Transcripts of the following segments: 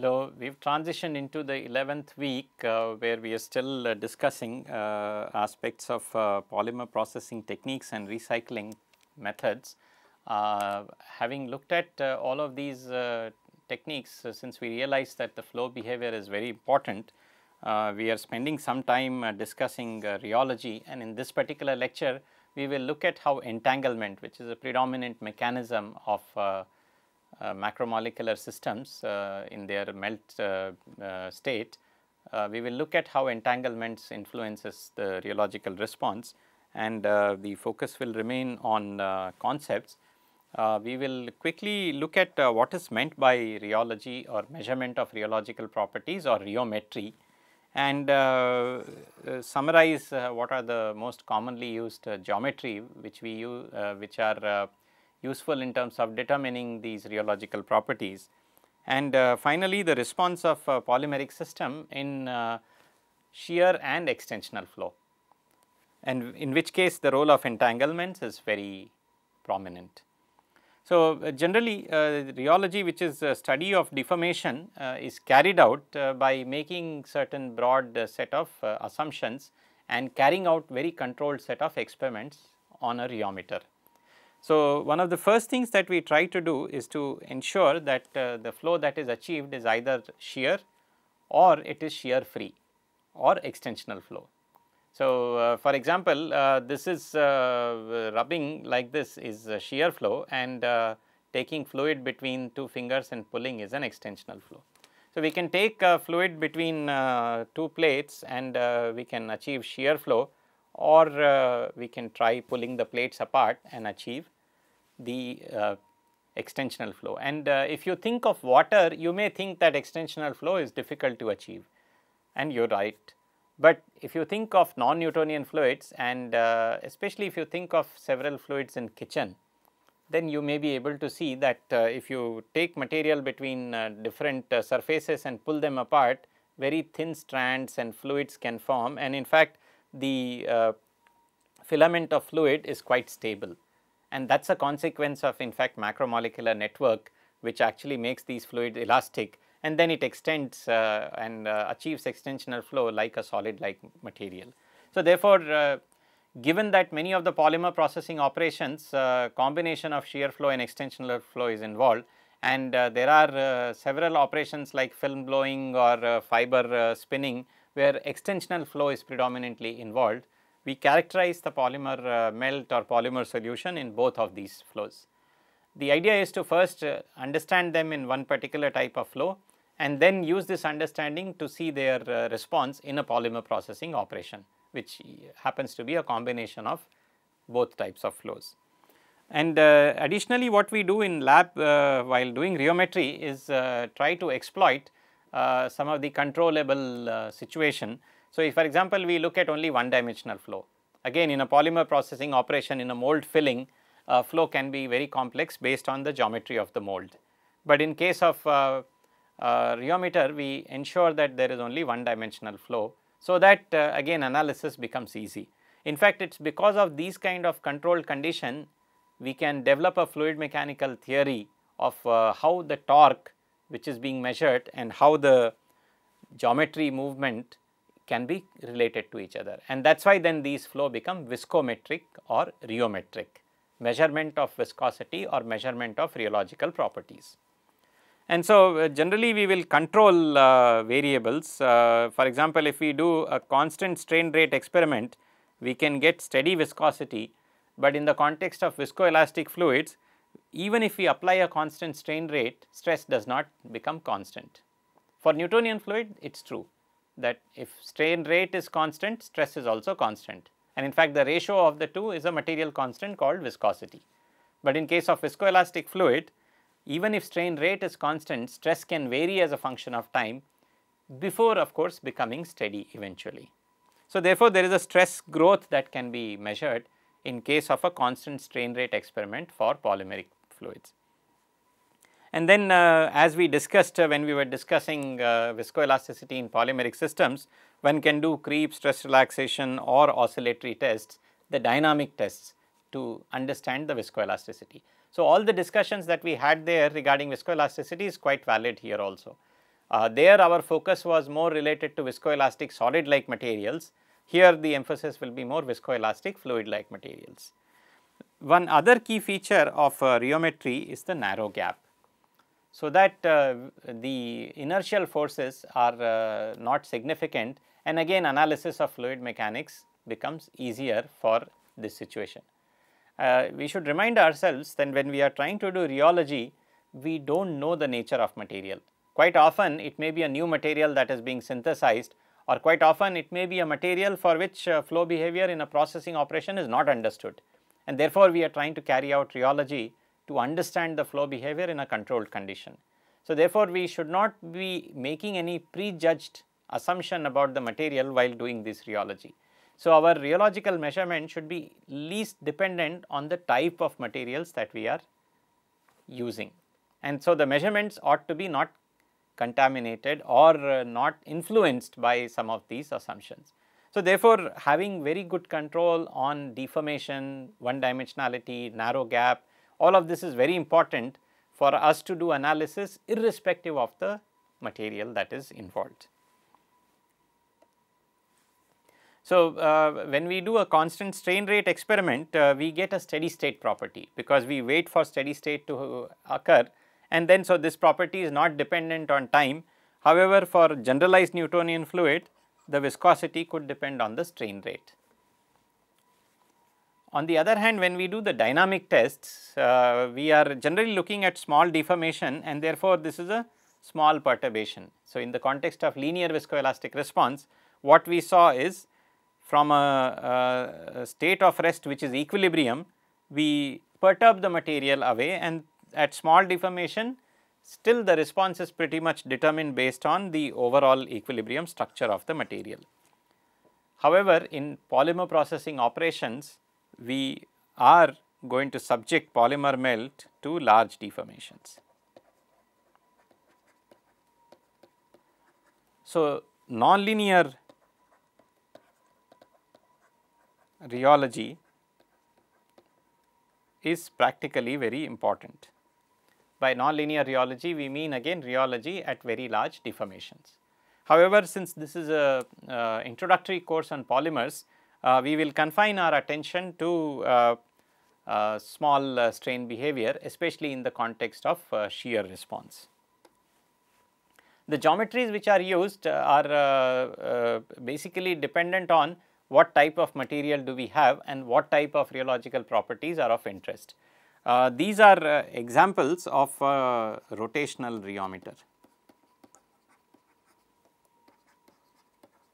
Hello, we've transitioned into the 11th week uh, where we are still uh, discussing uh, aspects of uh, polymer processing techniques and recycling methods. Uh, having looked at uh, all of these techniques, since we realized that the flow behavior is very important, we are spending some time discussing rheology and in this particular lecture, we will look at how entanglement, which is a predominant mechanism of uh, macromolecular systems uh, in their melt uh, state, we will look at how entanglements influences the rheological response and the focus will remain on concepts. we will quickly look at what is meant by rheology or measurement of rheological properties or rheometry and uh, uh, summarize uh, what are the most commonly used geometry which we use which are useful in terms of determining these rheological properties. And uh, finally, the response of a uh, polymeric system in uh, shear and extensional flow and in which case the role of entanglements is very prominent. So, uh, generally uh, rheology which is a study of deformation uh, is carried out by making certain broad set of assumptions and carrying out very controlled set of experiments on a rheometer. So, one of the first things that we try to do is to ensure that uh, the flow that is achieved is either shear or it is shear free or extensional flow. So, uh, for example, uh, this is uh, rubbing like this is shear flow and uh, taking fluid between two fingers and pulling is an extensional flow. So, we can take uh, fluid between two plates and we can achieve shear flow or uh, we can try pulling the plates apart and achieve the uh, extensional flow. And uh, if you think of water, you may think that extensional flow is difficult to achieve and you are right. But if you think of non-Newtonian fluids and uh, especially if you think of several fluids in kitchen, then you may be able to see that uh, if you take material between uh, different uh, surfaces and pull them apart, very thin strands and fluids can form and in fact, the uh, filament of fluid is quite stable. And that's a consequence of in fact macromolecular network which actually makes these fluids elastic and then it extends uh, and uh, achieves extensional flow like a solid like material. So, therefore, uh, given that many of the polymer processing operations uh, combination of shear flow and extensional flow is involved and uh, there are uh, several operations like film blowing or fiber spinning where extensional flow is predominantly involved we characterize the polymer uh, melt or polymer solution in both of these flows. The idea is to first uh, understand them in one particular type of flow and then use this understanding to see their uh, response in a polymer processing operation, which uh, happens to be a combination of both types of flows. And uh, additionally, what we do in lab uh, while doing rheometry is try to exploit some of the controllable situation so, if for example, we look at only one dimensional flow, again in a polymer processing operation in a mold filling, uh, flow can be very complex based on the geometry of the mold. But in case of uh, uh, rheometer, we ensure that there is only one dimensional flow. So, that uh, again analysis becomes easy. In fact, it is because of these kind of controlled condition, we can develop a fluid mechanical theory of uh, how the torque which is being measured and how the geometry movement can be related to each other and that is why then these flow become viscometric or rheometric, measurement of viscosity or measurement of rheological properties. And so, uh, generally we will control uh, variables. Uh, for example, if we do a constant strain rate experiment, we can get steady viscosity, but in the context of viscoelastic fluids, even if we apply a constant strain rate, stress does not become constant. For Newtonian fluid, it is true that if strain rate is constant, stress is also constant. And in fact, the ratio of the two is a material constant called viscosity. But in case of viscoelastic fluid, even if strain rate is constant, stress can vary as a function of time before of course becoming steady eventually. So, therefore, there is a stress growth that can be measured in case of a constant strain rate experiment for polymeric fluids. And then uh, as we discussed uh, when we were discussing uh, viscoelasticity in polymeric systems, one can do creep, stress relaxation or oscillatory tests, the dynamic tests to understand the viscoelasticity. So, all the discussions that we had there regarding viscoelasticity is quite valid here also. Uh, there our focus was more related to viscoelastic solid like materials, here the emphasis will be more viscoelastic fluid like materials. One other key feature of uh, rheometry is the narrow gap so that uh, the inertial forces are uh, not significant and again analysis of fluid mechanics becomes easier for this situation. Uh, we should remind ourselves that when we are trying to do rheology, we do not know the nature of material. Quite often it may be a new material that is being synthesized or quite often it may be a material for which uh, flow behavior in a processing operation is not understood and therefore we are trying to carry out rheology to understand the flow behavior in a controlled condition. So, therefore, we should not be making any prejudged assumption about the material while doing this rheology. So, our rheological measurement should be least dependent on the type of materials that we are using. And so, the measurements ought to be not contaminated or uh, not influenced by some of these assumptions. So, therefore, having very good control on deformation, one dimensionality, narrow gap, all of this is very important for us to do analysis irrespective of the material that is involved. So, uh, when we do a constant strain rate experiment, uh, we get a steady state property because we wait for steady state to occur and then so this property is not dependent on time. However, for generalized Newtonian fluid, the viscosity could depend on the strain rate. On the other hand, when we do the dynamic tests, uh, we are generally looking at small deformation and therefore, this is a small perturbation. So, in the context of linear viscoelastic response, what we saw is from a, a, state of rest which is equilibrium, we perturb the material away and at small deformation, still the response is pretty much determined based on the overall equilibrium structure of the material. However, in polymer processing operations, we are going to subject polymer melt to large deformations. So, nonlinear rheology is practically very important. By nonlinear rheology, we mean again rheology at very large deformations. However, since this is a uh, introductory course on polymers, uh, we will confine our attention to uh, uh, small strain behavior especially in the context of shear response. The geometries which are used are basically dependent on what type of material do we have and what type of rheological properties are of interest. Uh, these are uh, examples of uh, rotational rheometer.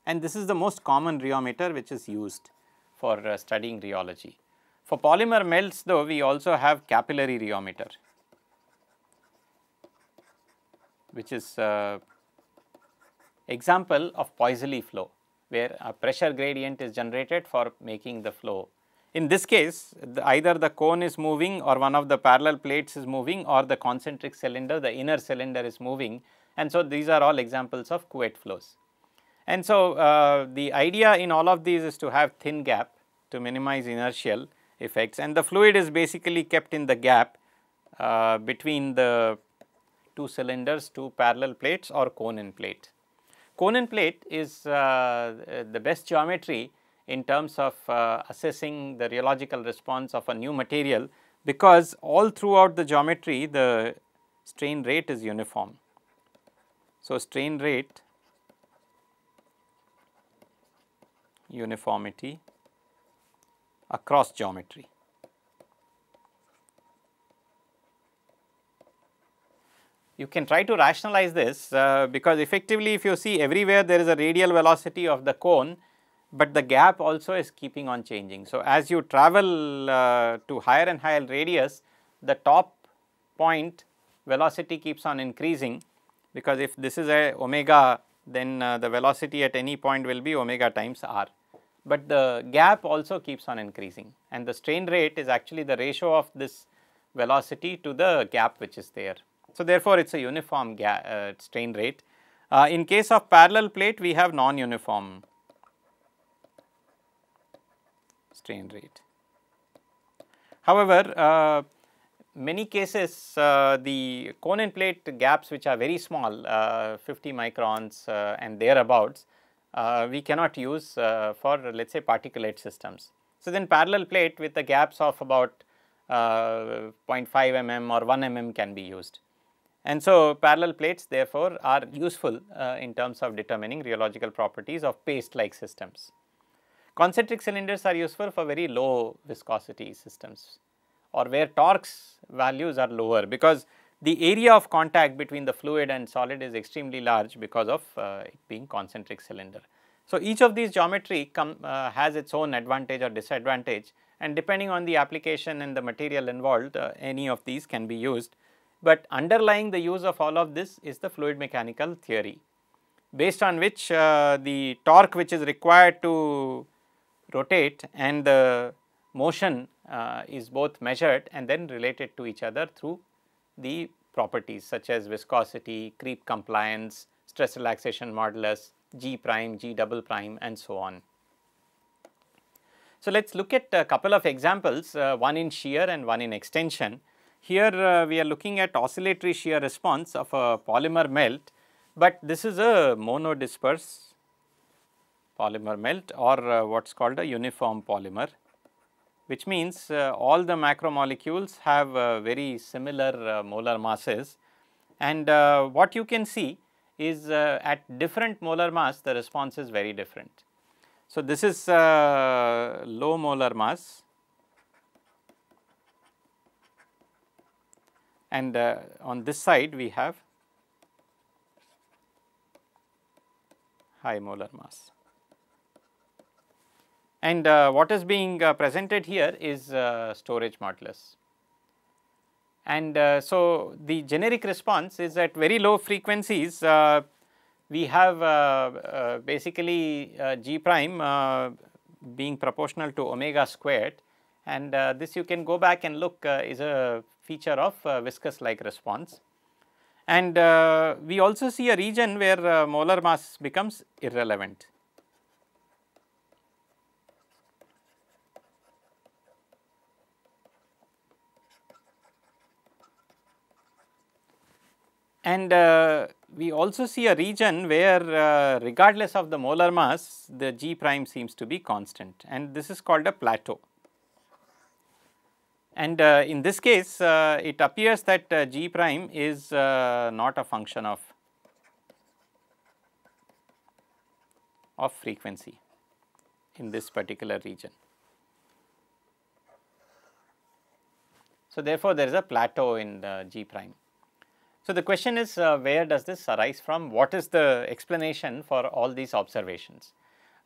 and this is the most common rheometer which is used for uh, studying rheology. For polymer melts though we also have capillary rheometer which is uh, example of Poiseuille flow where a pressure gradient is generated for making the flow. In this case the, either the cone is moving or one of the parallel plates is moving or the concentric cylinder the inner cylinder is moving and so these are all examples of Couette flows. And so, uh, the idea in all of these is to have thin gap to minimize inertial effects and the fluid is basically kept in the gap uh, between the two cylinders, two parallel plates or Conan plate. Conan plate is uh, the best geometry in terms of uh, assessing the rheological response of a new material because all throughout the geometry the strain rate is uniform. So, strain rate uniformity across geometry. You can try to rationalize this uh, because effectively if you see everywhere there is a radial velocity of the cone, but the gap also is keeping on changing. So, as you travel uh, to higher and higher radius, the top point velocity keeps on increasing because if this is a omega then uh, the velocity at any point will be omega times r but the gap also keeps on increasing and the strain rate is actually the ratio of this velocity to the gap which is there. So, therefore, it is a uniform uh, strain rate. Uh, in case of parallel plate, we have non-uniform strain rate. However, uh, many cases uh, the Conan plate gaps which are very small uh, 50 microns uh, and thereabouts uh, we cannot use uh, for let us say particulate systems. So, then parallel plate with the gaps of about uh, 0.5 mm or 1 mm can be used. And so, parallel plates therefore are useful uh, in terms of determining rheological properties of paste like systems. Concentric cylinders are useful for very low viscosity systems or where torques values are lower because the area of contact between the fluid and solid is extremely large because of uh, it being concentric cylinder. So, each of these geometry come, uh, has its own advantage or disadvantage and depending on the application and the material involved uh, any of these can be used. But underlying the use of all of this is the fluid mechanical theory based on which uh, the torque which is required to rotate and the motion uh, is both measured and then related to each other through the properties such as viscosity, creep compliance, stress relaxation modulus, G prime, G double prime and so on. So, let us look at a couple of examples, uh, one in shear and one in extension. Here uh, we are looking at oscillatory shear response of a polymer melt, but this is a monodisperse polymer melt or uh, what is called a uniform polymer which means uh, all the macromolecules have uh, very similar uh, molar masses. And what you can see is at different molar mass, the response is very different. So, this is low molar mass and on this side we have high molar mass. And uh, what is being uh, presented here is uh, storage modulus. And uh, so, the generic response is at very low frequencies, uh, we have uh, basically g prime being proportional to omega squared and this you can go back and look is a feature of viscous like response. And we also see a region where molar mass becomes irrelevant. And uh, we also see a region where uh, regardless of the molar mass, the g prime seems to be constant and this is called a plateau. And uh, in this case, uh, it appears that uh, g prime is uh, not a function of, of frequency in this particular region. So, therefore, there is a plateau in the g prime. So the question is uh, where does this arise from? What is the explanation for all these observations?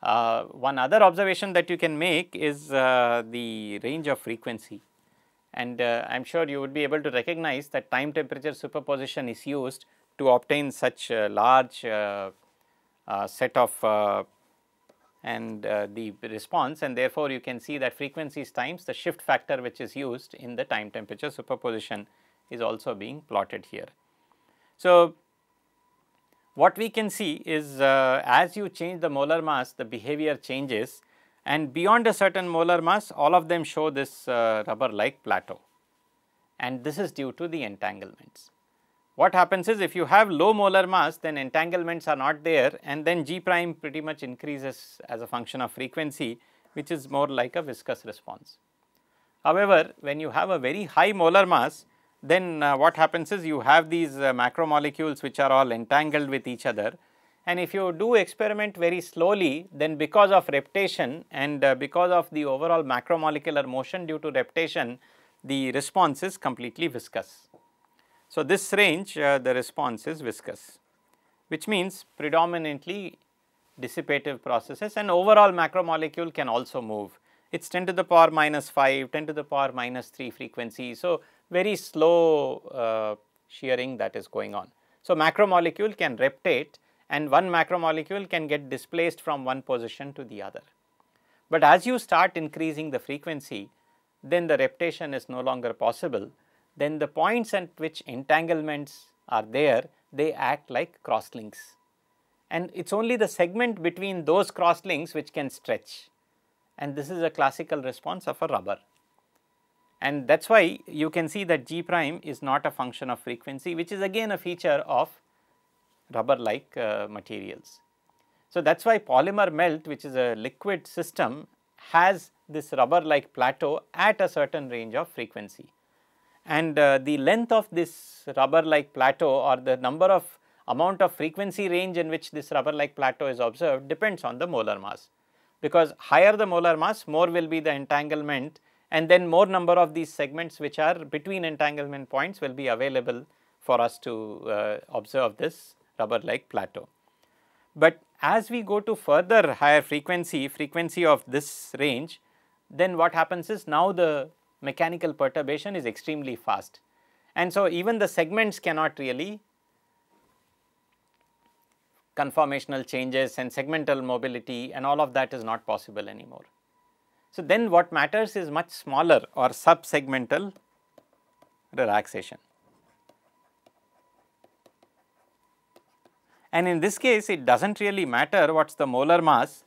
Uh, one other observation that you can make is uh, the range of frequency and uh, I am sure you would be able to recognize that time temperature superposition is used to obtain such large uh, uh, set of and the response and therefore, you can see that frequencies times the shift factor which is used in the time temperature superposition is also being plotted here. So, what we can see is uh, as you change the molar mass, the behavior changes and beyond a certain molar mass, all of them show this uh, rubber like plateau and this is due to the entanglements. What happens is if you have low molar mass, then entanglements are not there and then G prime pretty much increases as a function of frequency, which is more like a viscous response. However, when you have a very high molar mass, then uh, what happens is you have these uh, macromolecules which are all entangled with each other and if you do experiment very slowly then because of reptation and uh, because of the overall macromolecular motion due to reptation the response is completely viscous. So, this range uh, the response is viscous which means predominantly dissipative processes and overall macromolecule can also move it is 10 to the power minus 5, 10 to the power minus 3 frequency. So, very slow uh, shearing that is going on. So, macromolecule can reptate and one macromolecule can get displaced from one position to the other. But as you start increasing the frequency, then the reptation is no longer possible. Then the points at which entanglements are there, they act like crosslinks. And it is only the segment between those crosslinks which can stretch and this is a classical response of a rubber. And that is why you can see that G prime is not a function of frequency which is again a feature of rubber like uh, materials. So, that is why polymer melt which is a liquid system has this rubber like plateau at a certain range of frequency. And uh, the length of this rubber like plateau or the number of amount of frequency range in which this rubber like plateau is observed depends on the molar mass because higher the molar mass more will be the entanglement and then more number of these segments which are between entanglement points will be available for us to uh, observe this rubber like plateau. But as we go to further higher frequency, frequency of this range, then what happens is now the mechanical perturbation is extremely fast. And so, even the segments cannot really conformational changes and segmental mobility and all of that is not possible anymore. So, then what matters is much smaller or subsegmental relaxation. And in this case, it does not really matter what is the molar mass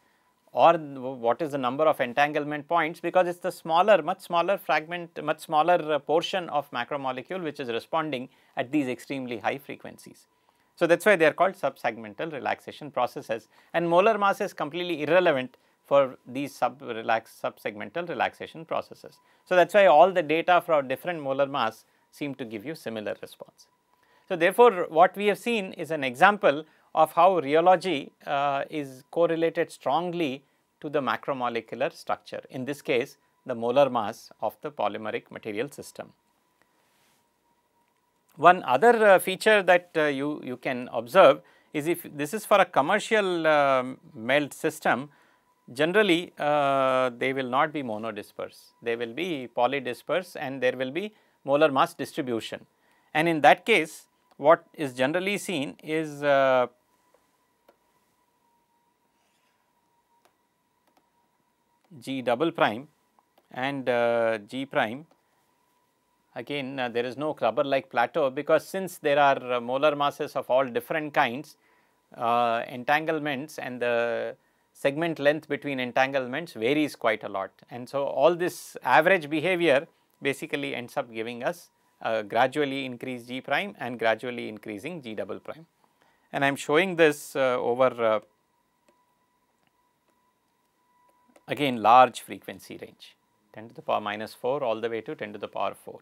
or what is the number of entanglement points because it is the smaller, much smaller fragment, much smaller portion of macromolecule which is responding at these extremely high frequencies. So that's why they are called subsegmental relaxation processes and molar mass is completely irrelevant for these sub relax subsegmental relaxation processes. So that's why all the data for different molar mass seem to give you similar response. So therefore, what we have seen is an example of how rheology uh, is correlated strongly to the macromolecular structure, in this case the molar mass of the polymeric material system. One other uh, feature that uh, you, you can observe is if this is for a commercial um, melt system, generally uh, they will not be monodisperse, they will be polydisperse and there will be molar mass distribution. And in that case, what is generally seen is uh, G double prime and uh, G prime again uh, there is no rubber like plateau because since there are uh, molar masses of all different kinds uh, entanglements and the segment length between entanglements varies quite a lot and so all this average behavior basically ends up giving us gradually increased g prime and gradually increasing g double prime and I am showing this uh, over uh, again large frequency range 10 to the power minus 4 all the way to 10 to the power 4.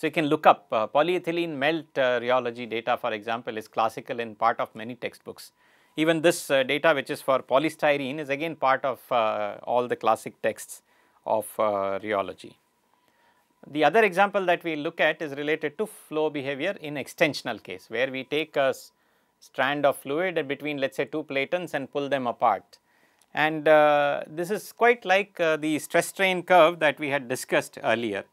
So, you can look up uh, polyethylene melt uh, rheology data for example is classical and part of many textbooks. Even this uh, data which is for polystyrene is again part of uh, all the classic texts of uh, rheology. The other example that we look at is related to flow behavior in extensional case where we take a strand of fluid between let us say two platons and pull them apart. And uh, this is quite like uh, the stress strain curve that we had discussed earlier.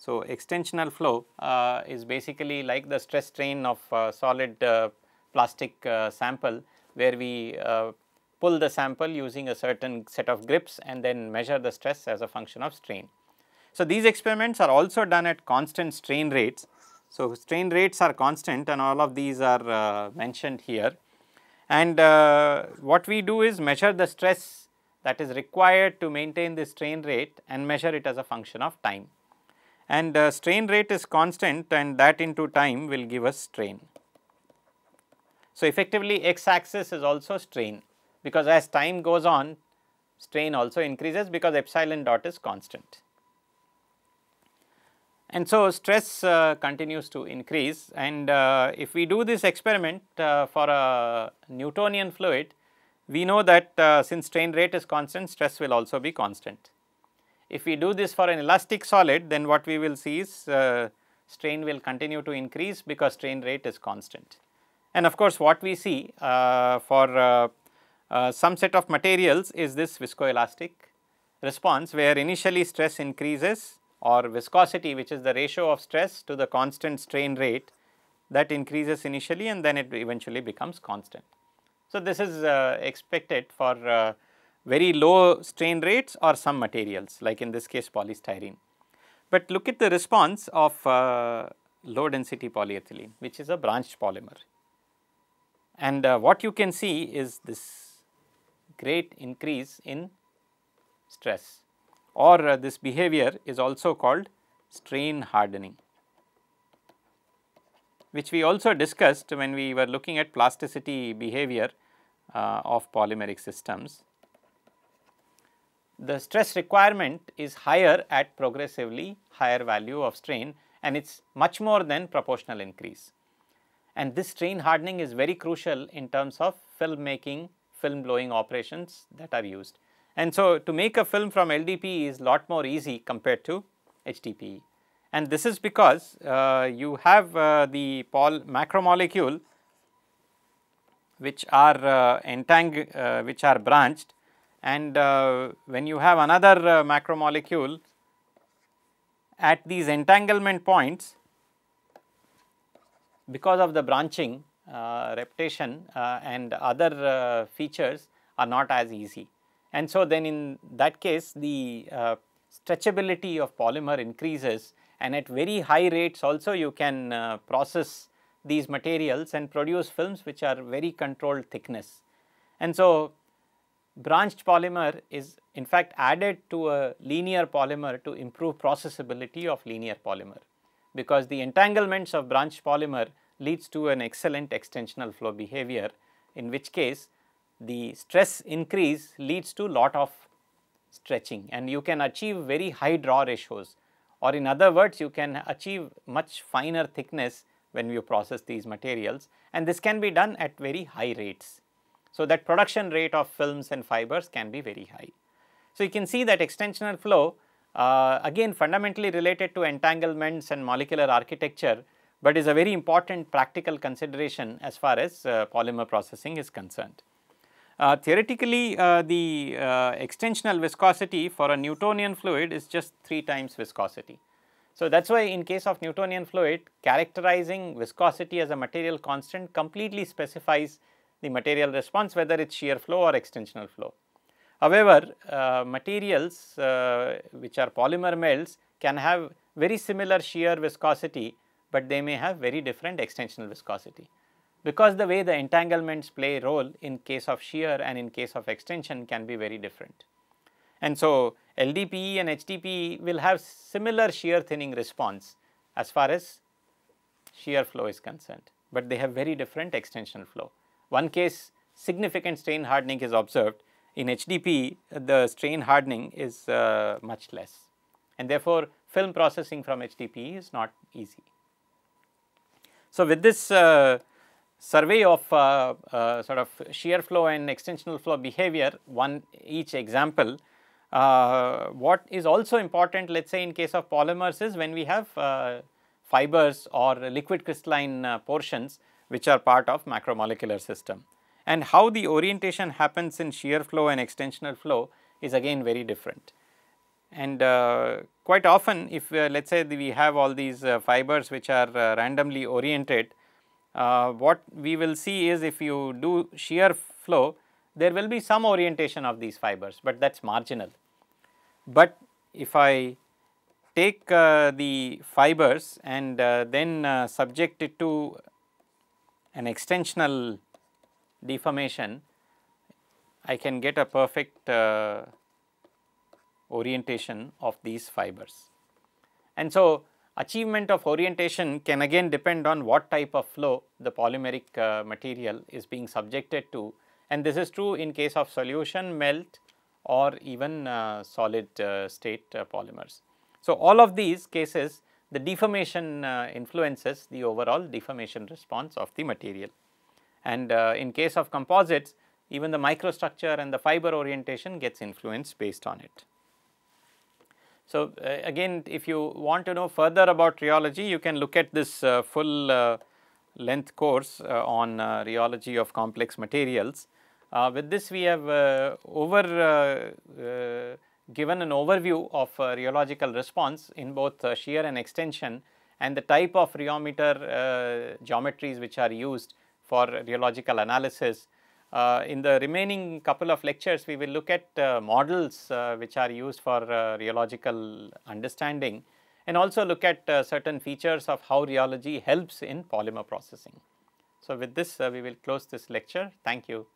So, extensional flow uh, is basically like the stress strain of uh, solid uh, plastic uh, sample where we uh, pull the sample using a certain set of grips and then measure the stress as a function of strain. So, these experiments are also done at constant strain rates. So, strain rates are constant and all of these are uh, mentioned here. And what we do is measure the stress that is required to maintain the strain rate and measure it as a function of time and uh, strain rate is constant and that into time will give us strain. So, effectively x axis is also strain because as time goes on strain also increases because epsilon dot is constant. And so, stress uh, continues to increase and uh, if we do this experiment uh, for a Newtonian fluid, we know that uh, since strain rate is constant, stress will also be constant. If we do this for an elastic solid, then what we will see is uh, strain will continue to increase because strain rate is constant. And of course, what we see uh, for uh, uh, some set of materials is this viscoelastic response where initially stress increases or viscosity which is the ratio of stress to the constant strain rate that increases initially and then it eventually becomes constant. So, this is uh, expected for uh, very low strain rates or some materials like in this case polystyrene. But look at the response of uh, low density polyethylene which is a branched polymer. And uh, what you can see is this great increase in stress or uh, this behavior is also called strain hardening which we also discussed when we were looking at plasticity behavior uh, of polymeric systems the stress requirement is higher at progressively higher value of strain and it is much more than proportional increase. And this strain hardening is very crucial in terms of film making, film blowing operations that are used. And so, to make a film from LDPE is lot more easy compared to HDPE. And this is because uh, you have uh, the macromolecule which are uh, entang uh, which are branched and uh, when you have another uh, macromolecule at these entanglement points, because of the branching, uh, uh and other uh, features are not as easy. And so, then in that case, the uh, stretchability of polymer increases and at very high rates also you can process these materials and produce films which are very controlled thickness. And so, branched polymer is in fact added to a linear polymer to improve processability of linear polymer because the entanglements of branched polymer leads to an excellent extensional flow behavior in which case the stress increase leads to lot of stretching and you can achieve very high draw ratios or in other words you can achieve much finer thickness when you process these materials and this can be done at very high rates. So, that production rate of films and fibers can be very high. So, you can see that extensional flow uh, again fundamentally related to entanglements and molecular architecture, but is a very important practical consideration as far as uh, polymer processing is concerned. Uh, theoretically, uh, the uh, extensional viscosity for a Newtonian fluid is just 3 times viscosity. So, that is why in case of Newtonian fluid, characterizing viscosity as a material constant completely specifies the material response whether it is shear flow or extensional flow. However, uh, materials uh, which are polymer melts can have very similar shear viscosity, but they may have very different extensional viscosity. Because the way the entanglements play a role in case of shear and in case of extension can be very different. And so, LDPE and HDPE will have similar shear thinning response as far as shear flow is concerned, but they have very different extensional flow. One case significant strain hardening is observed. In HDP, the strain hardening is uh, much less and therefore, film processing from HDP is not easy. So, with this uh, survey of uh, uh, sort of shear flow and extensional flow behavior one each example. Uh, what is also important let us say in case of polymers is when we have uh, fibers or liquid crystalline uh, portions which are part of macromolecular system. And how the orientation happens in shear flow and extensional flow is again very different. And uh, quite often if uh, let us say we have all these uh, fibers which are uh, randomly oriented, uh, what we will see is if you do shear flow, there will be some orientation of these fibers, but that is marginal. But if I take uh, the fibers and then subject it to an extensional deformation, I can get a perfect uh, orientation of these fibers. And so, achievement of orientation can again depend on what type of flow the polymeric uh, material is being subjected to and this is true in case of solution, melt or even uh, solid uh, state uh, polymers. So, all of these cases the deformation uh, influences the overall deformation response of the material. And uh, in case of composites, even the microstructure and the fiber orientation gets influenced based on it. So, uh, again if you want to know further about rheology, you can look at this uh, full uh, length course uh, on rheology of complex materials. with this we have over given an overview of uh, rheological response in both uh, shear and extension and the type of rheometer uh, geometries which are used for rheological analysis. Uh, in the remaining couple of lectures, we will look at uh, models uh, which are used for rheological understanding and also look at certain features of how rheology helps in polymer processing. So, with this we will close this lecture. Thank you.